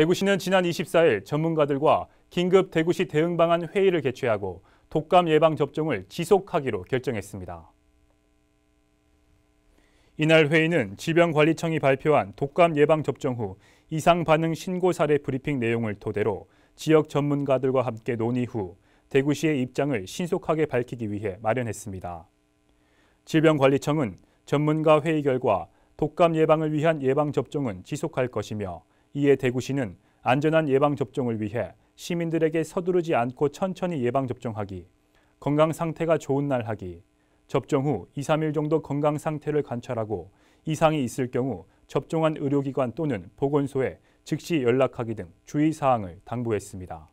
대구시는 지난 24일 전문가들과 긴급 대구시 대응 방안 회의를 개최하고 독감 예방 접종을 지속하기로 결정했습니다. 이날 회의는 질병관리청이 발표한 독감 예방 접종 후 이상 반응 신고 사례 브리핑 내용을 토대로 지역 전문가들과 함께 논의 후 대구시의 입장을 신속하게 밝히기 위해 마련했습니다. 질병관리청은 전문가 회의 결과 독감 예방을 위한 예방 접종은 지속할 것이며 이에 대구시는 안전한 예방접종을 위해 시민들에게 서두르지 않고 천천히 예방접종하기, 건강 상태가 좋은 날 하기, 접종 후 2, 3일 정도 건강 상태를 관찰하고 이상이 있을 경우 접종한 의료기관 또는 보건소에 즉시 연락하기 등 주의사항을 당부했습니다.